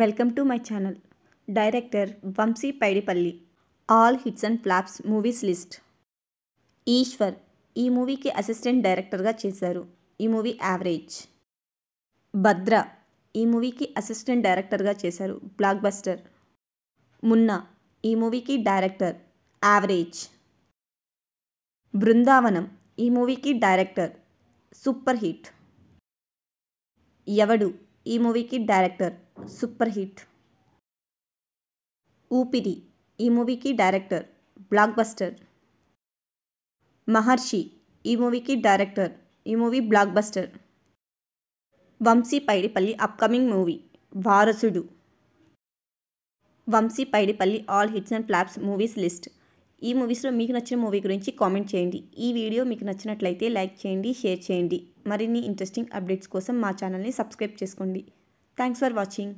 welcome to my channel director Vamshi Paidipally all hits and flops movies list Eeshwar ఈ మూవీకి assistant డైరెక్టర్గా చేశారు ఈ మూవీ యావరేజ్ భద్ర ఈ మూవీకి అసిస్టెంట్ డైరెక్టర్గా చేశారు బ్లాక్ బస్టర్ మున్నా ఈ మూవీకి డైరెక్టర్ యావరేజ్ బృందావనం ఈ మూవీకి డైరెక్టర్ సూపర్ హిట్ ఎవడు ఈ మూవీకి డైరెక్టర్ సూపర్ హిట్ ఊపిరి ఈ మూవీకి డైరెక్టర్ బ్లాక్ బస్టర్ మహర్షి ఈ మూవీకి డైరెక్టర్ ఈ movie blockbuster Vamshi Paidipally upcoming movie Varasudu Vamshi Paidipally all hits and flops movies list ఈ మూవీస్లో మీకు నచ్చిన మూవీ గురించి కామెంట్ చేయండి ఈ వీడియో మీకు నచ్చినట్లయితే లైక్ చేయండి షేర్ చేయండి మరిన్ని ఇంట్రెస్టింగ్ అప్డేట్స్ కోసం మా ఛానల్ని సబ్స్క్రైబ్ చేసుకోండి థ్యాంక్స్ ఫర్ వాచింగ్